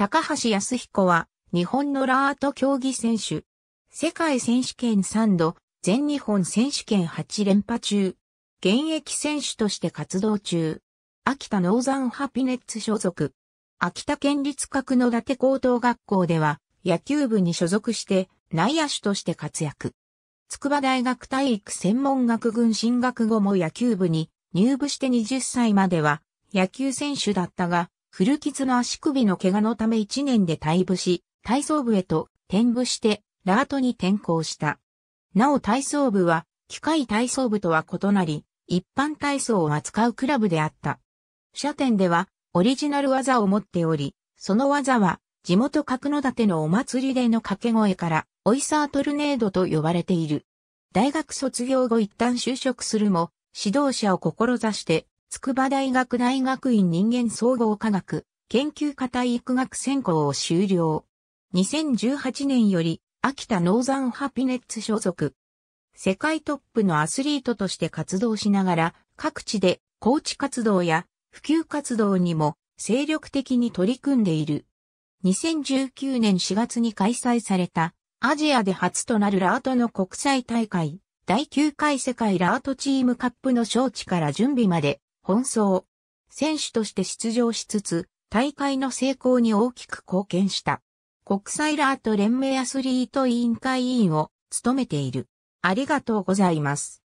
高橋康彦は、日本のラート競技選手。世界選手権3度、全日本選手権8連覇中。現役選手として活動中。秋田ノーザンハピネッツ所属。秋田県立角立高等学校では、野球部に所属して、内野手として活躍。筑波大学体育専門学群進学後も野球部に入部して20歳までは野球選手だったが、古傷の足首の怪我のため1年で退部し、体操部へと転部してラートに転校した。なお体操部は機械体操部とは異なり、一般体操を扱うクラブであった。社店ではオリジナル技を持っており、その技は地元角館のお祭りでの掛け声からオイサートルネードと呼ばれている。大学卒業後一旦就職するも、指導者を志して筑波大学大学院人間総合科学、研究科体育学専攻を修了。2018年より、秋田ノーザンハピネッツ所属。世界トップのアスリートとして活動しながら、各地でコーチ活動や普及活動にも精力的に取り組んでいる。2019年4月に開催されたアジアで初となるラートの国際大会第9回世界ラートチームカップの招致から準備まで奔走。選手として出場しつつ、大会の成功に大きく貢献した。国際ラート連盟アスリート委員会委員を務めている。ありがとうございます。